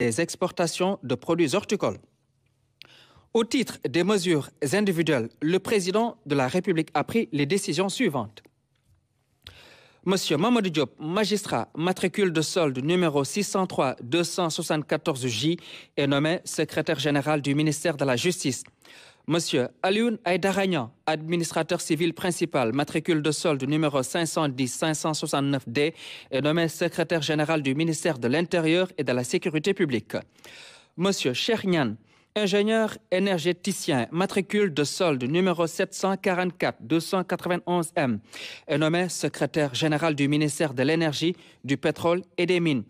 des exportations de produits horticoles. Au titre des mesures individuelles, le président de la République a pris les décisions suivantes. Monsieur Mamadou Diop, magistrat, matricule de solde numéro 603-274J, est nommé secrétaire général du ministère de la Justice. Monsieur Alioun Aïdaragnan, administrateur civil principal, matricule de solde numéro 510-569D, est nommé secrétaire général du ministère de l'Intérieur et de la Sécurité publique. Monsieur Chernian, ingénieur énergéticien, matricule de solde numéro 744-291M, est nommé secrétaire général du ministère de l'Énergie, du Pétrole et des Mines.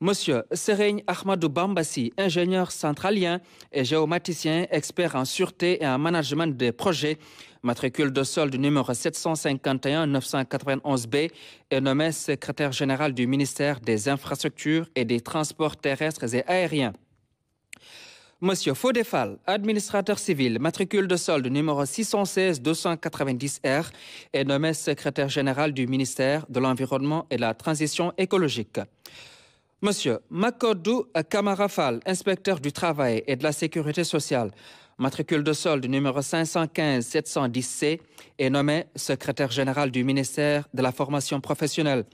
Monsieur Sereigne Ahmadou Bambassi, ingénieur centralien et géomaticien, expert en sûreté et en management des projets, matricule de solde numéro 751-991B, est nommé secrétaire général du ministère des Infrastructures et des Transports terrestres et aériens. Monsieur Fodefal, administrateur civil, matricule de solde numéro 616-290R, est nommé secrétaire général du ministère de l'Environnement et de la Transition écologique. Monsieur Makodou Kamarafal, inspecteur du travail et de la sécurité sociale, matricule de solde numéro 515-710C, est nommé secrétaire général du ministère de la formation professionnelle.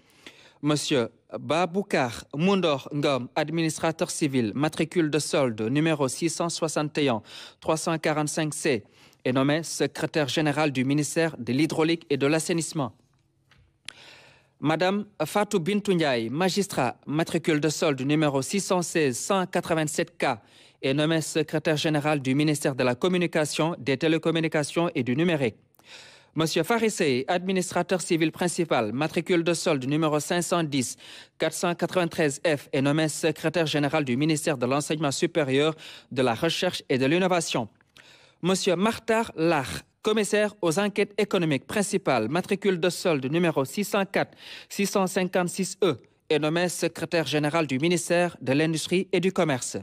Monsieur Baboukar Mundor Ngom, administrateur civil, matricule de solde numéro 661-345C, est nommé secrétaire général du ministère de l'hydraulique et de l'assainissement. Madame Fatou Bintou magistrat, matricule de solde numéro 616-187K, et nommée secrétaire générale du ministère de la Communication, des Télécommunications et du Numérique. Monsieur Farissé, administrateur civil principal, matricule de solde numéro 510-493F, et nommé secrétaire général du ministère de l'Enseignement supérieur, de la Recherche et de l'Innovation. Monsieur Martar Lach, commissaire aux enquêtes économiques principales, matricule de solde numéro 604-656E, est nommé secrétaire général du ministère de l'Industrie et du Commerce.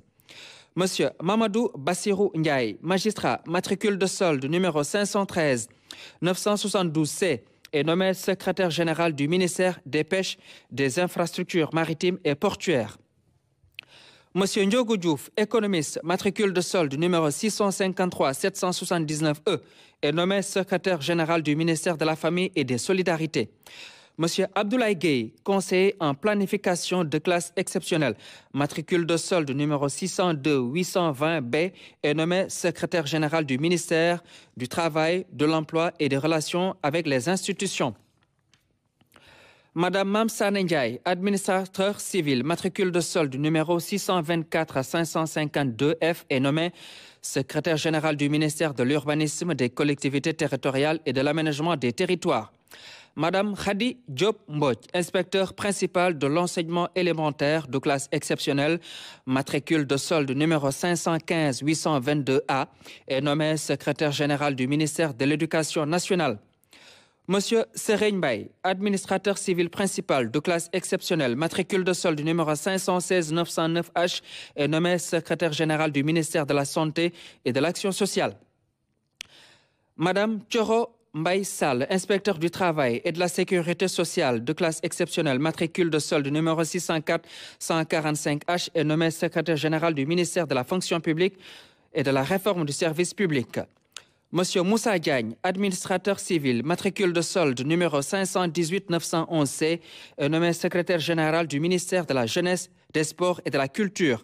Monsieur Mamadou Bassirou Ndiaye, magistrat, matricule de solde numéro 513-972C, est nommé secrétaire général du ministère des Pêches, des Infrastructures maritimes et portuaires. Monsieur Ndiogo économiste, matricule de solde numéro 653-779E, est nommé secrétaire général du ministère de la Famille et des Solidarités. Monsieur Abdoulaye Gueye, conseiller en planification de classe exceptionnelle, matricule de solde numéro 602-820B, est nommé secrétaire général du ministère du Travail, de l'Emploi et des Relations avec les institutions. Madame Mamsa Ndiaye, administrateur civil, matricule de solde numéro 624 à 552 F, est nommée secrétaire générale du ministère de l'Urbanisme, des collectivités territoriales et de l'aménagement des territoires. Madame Khadi Diop Mbot, inspecteur principal de l'enseignement élémentaire de classe exceptionnelle, matricule de solde numéro 515-822A, est nommée secrétaire générale du ministère de l'Éducation nationale. Monsieur Bay administrateur civil principal de classe exceptionnelle, matricule de solde numéro 516-909H, et nommé secrétaire général du ministère de la Santé et de l'Action sociale. Madame Thioro Mbaye inspecteur du travail et de la sécurité sociale de classe exceptionnelle, matricule de solde numéro 604-145H, et nommé secrétaire général du ministère de la fonction publique et de la réforme du service public. Monsieur Moussa Gagne, administrateur civil, matricule de solde numéro 518-911C, euh, nommé secrétaire général du ministère de la Jeunesse, des Sports et de la Culture.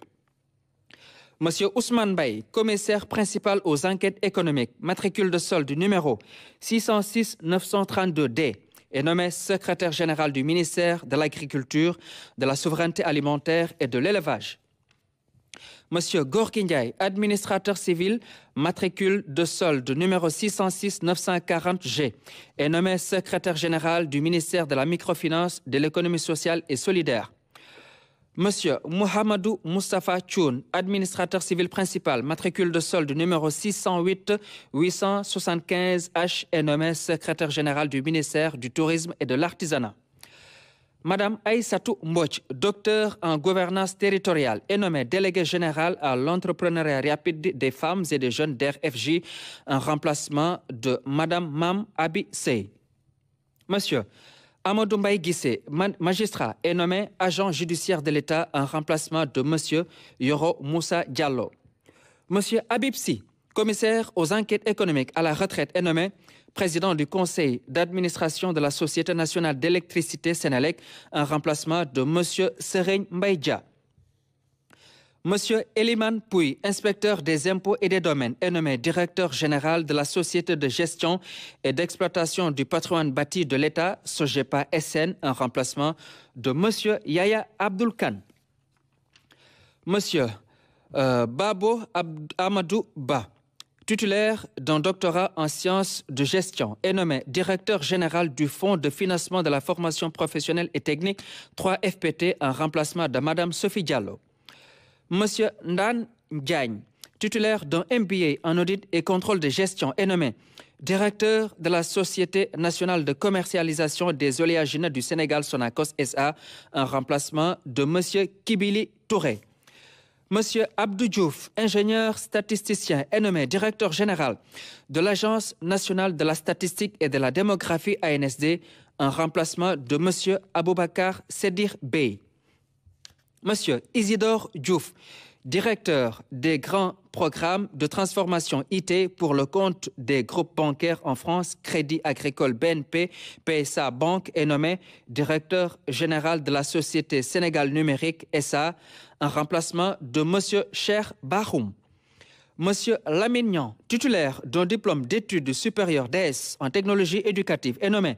Monsieur Ousmane Bay, commissaire principal aux enquêtes économiques, matricule de solde numéro 606-932D, est nommé secrétaire général du ministère de l'Agriculture, de la Souveraineté alimentaire et de l'Élevage. Monsieur Gorkindiaï, administrateur civil, matricule de solde numéro 606-940G, est nommé secrétaire général du ministère de la Microfinance, de l'économie sociale et solidaire. Monsieur Mohamedou Mustafa Choun, administrateur civil principal, matricule de solde numéro 608-875H, est nommé secrétaire général du ministère du Tourisme et de l'Artisanat. Madame Aïssatou Mboch, docteur en gouvernance territoriale, est nommée déléguée générale à l'entrepreneuriat rapide des femmes et des jeunes d'RFJ en remplacement de Madame Mam Abi Sey. Monsieur, Amadou Mbaye magistrat, est nommé agent judiciaire de l'État en remplacement de Monsieur Yoro Moussa Diallo. Monsieur Psi, commissaire aux enquêtes économiques à la retraite, est nommé président du conseil d'administration de la Société nationale d'électricité Sénélec, en remplacement de M. Sereng Mbaïdja. Monsieur Eliman Pouy, inspecteur des impôts et des domaines, est nommé directeur général de la Société de gestion et d'exploitation du patrimoine bâti de l'État, SOGEPA SN, en remplacement de M. Yaya Abdul Khan. Monsieur euh, Babo Amadou Ba, Titulaire d'un doctorat en sciences de gestion et nommé directeur général du Fonds de financement de la formation professionnelle et technique 3FPT en remplacement de Madame Sophie Diallo. Monsieur Ndan Gagne, titulaire d'un MBA en audit et contrôle de gestion et nommé directeur de la Société nationale de commercialisation des oléagineux du Sénégal Sonacos SA en remplacement de Monsieur Kibili Touré. Monsieur Abdou Diouf, ingénieur statisticien et nommé directeur général de l'Agence nationale de la statistique et de la démographie ANSD, en remplacement de Monsieur Aboubakar Sedir Bey. Monsieur Isidore Diouf, directeur des grands programmes de transformation IT pour le compte des groupes bancaires en France, Crédit Agricole BNP, PSA Banque, est nommé directeur général de la société Sénégal Numérique SA, en remplacement de M. Cher Baroum. M. Lamignan, titulaire d'un diplôme d'études supérieures d'ES en technologie éducative, est nommé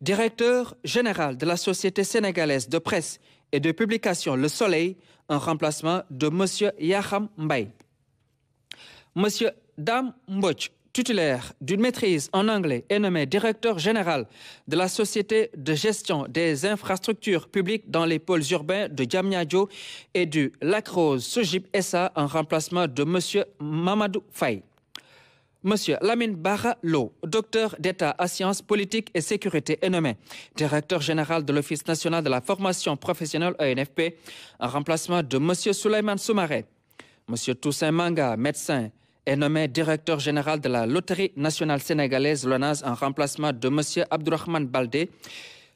directeur général de la Société sénégalaise de presse et de publication Le Soleil en remplacement de M. Yaham Mbaye. M. Dam Mboch, titulaire d'une maîtrise en anglais est nommé directeur général de la Société de gestion des infrastructures publiques dans les pôles urbains de Diamniadio et du Lacrose Sojib SA en remplacement de M. Mamadou Faye. Monsieur Lamine Barra Lo, docteur d'État à sciences politiques et sécurité est nommé directeur général de l'Office national de la formation professionnelle ENFP, en remplacement de Monsieur Souleymane Soumaré. Monsieur Toussaint Manga, médecin, est nommé directeur général de la Loterie nationale sénégalaise, l'ONAS, en remplacement de Monsieur Abdourahmane Baldé.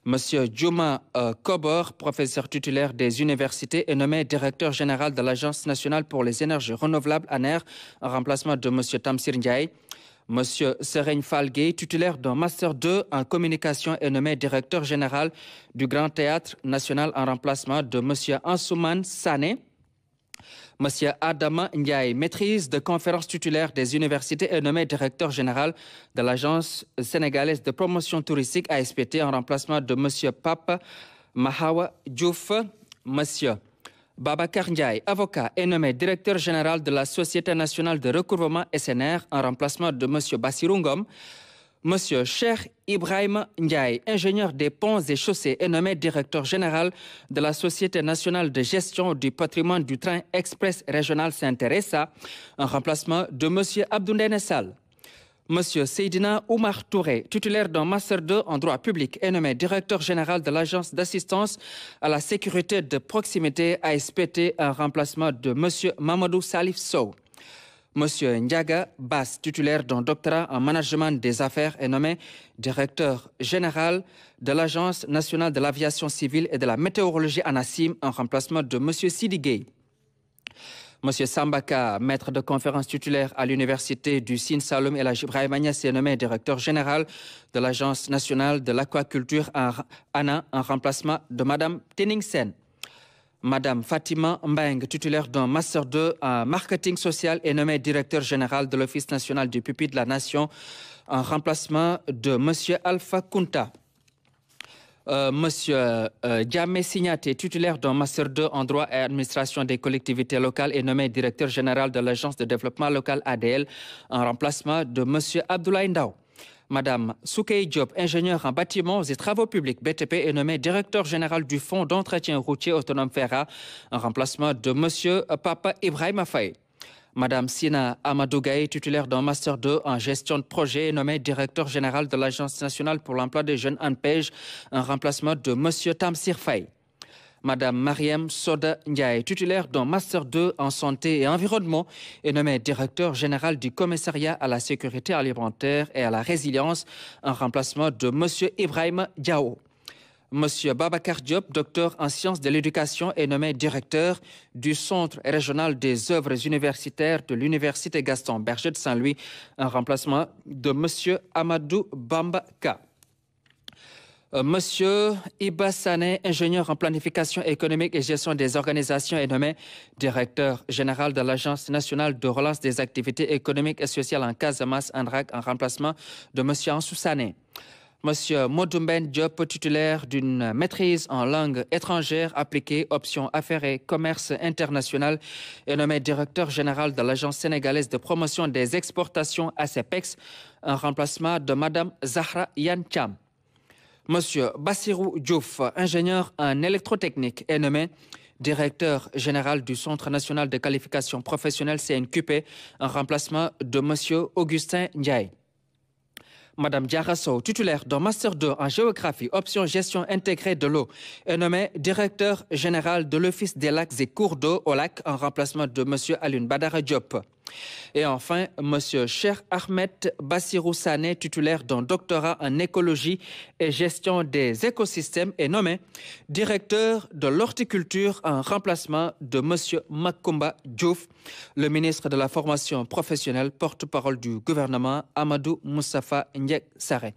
Monsieur Juma euh, Kobor, professeur titulaire des universités, est nommé directeur général de l'Agence nationale pour les énergies renouvelables ANER en remplacement de Monsieur Tamsir Ndiaye. Monsieur Serene Falgué, titulaire d'un Master 2 en communication, est nommé directeur général du Grand Théâtre national en remplacement de Monsieur Ansouman Sané. Monsieur Adama Ndiaye, maîtrise de conférences titulaire des universités, est nommé directeur général de l'Agence sénégalaise de promotion touristique ASPT en remplacement de M. Papa Mahawa Diouf. Monsieur Babakar Ndiaye, avocat, est nommé directeur général de la Société nationale de recouvrement SNR en remplacement de M. Bassirungom. Monsieur Cher Ibrahim Ndiaye, ingénieur des ponts et chaussées et nommé directeur général de la Société nationale de gestion du patrimoine du train express régional Saint-Teresa, en remplacement de Monsieur Abdoundé Nessal. Monsieur Seydina Oumar Touré, titulaire d'un Master 2 en droit public et nommé directeur général de l'Agence d'assistance à la sécurité de proximité ASPT un remplacement de Monsieur Mamadou Salif Sow. Monsieur Ndiaga Bass, titulaire d'un doctorat en management des affaires, est nommé directeur général de l'Agence nationale de l'aviation civile et de la météorologie ANASIM en remplacement de Monsieur Sidigé. Monsieur Sambaka, maître de conférence titulaire à l'université du Sin et la Gibraïmania, est nommé directeur général de l'Agence nationale de l'aquaculture à Anna en remplacement de Madame Tenningsen. Madame Fatima Mbeng, titulaire d'un Master 2 en marketing social, et nommée directeur général de l'Office national du pupitre de la nation en remplacement de Monsieur Alpha Kunta. Euh, Monsieur euh, Djamé Signaté, titulaire d'un Master 2 en droit et administration des collectivités locales, et nommé directeur général de l'Agence de développement local ADL en remplacement de Monsieur Abdoulaye Ndao. Madame Soukei Diop, ingénieure en bâtiments et travaux publics BTP, est nommée directeur général du Fonds d'entretien routier autonome Ferra, en remplacement de Monsieur Papa Ibrahim Faye. Madame Sina Amadougaï, titulaire d'un Master 2 en gestion de projet, est nommée directeur général de l'Agence nationale pour l'emploi des jeunes ANPEJ, en remplacement de Monsieur Tam Faye. Madame Mariam Soda Ndiaye, titulaire d'un Master 2 en santé et environnement, est nommée directeur général du commissariat à la sécurité alimentaire et à la résilience en remplacement de M. Ibrahim Diao. Monsieur Babacar Diop, docteur en sciences de l'éducation, est nommé directeur du Centre régional des œuvres universitaires de l'Université Gaston Berger de Saint-Louis, en remplacement de Monsieur Amadou Bambaka. Euh, Monsieur Sané, ingénieur en planification économique et gestion des organisations, est nommé directeur général de l'Agence nationale de relance des activités économiques et sociales en Casamance, Andrak en remplacement de Monsieur Ansou Sané. Monsieur Modumben Diop, titulaire d'une maîtrise en langue étrangère appliquée, option affaires et commerce international, est nommé directeur général de l'Agence sénégalaise de promotion des exportations ACPEX, e en remplacement de Madame Zahra Yancham. Monsieur Bassirou Diouf, ingénieur en électrotechnique, et nommé directeur général du Centre national de qualification professionnelle CNQP, en remplacement de Monsieur Augustin Ndiaye. Madame Diarasso, titulaire d'un Master 2 en géographie, option gestion intégrée de l'eau, est nommée directeur général de l'Office des lacs et cours d'eau au lac en remplacement de M. Alun Badara et enfin, M. Cher Ahmed Bassirou Sané, titulaire d'un doctorat en écologie et gestion des écosystèmes, est nommé directeur de l'horticulture en remplacement de M. Makumba Diouf, le ministre de la formation professionnelle, porte-parole du gouvernement Amadou Moussafa Ndiek Saré.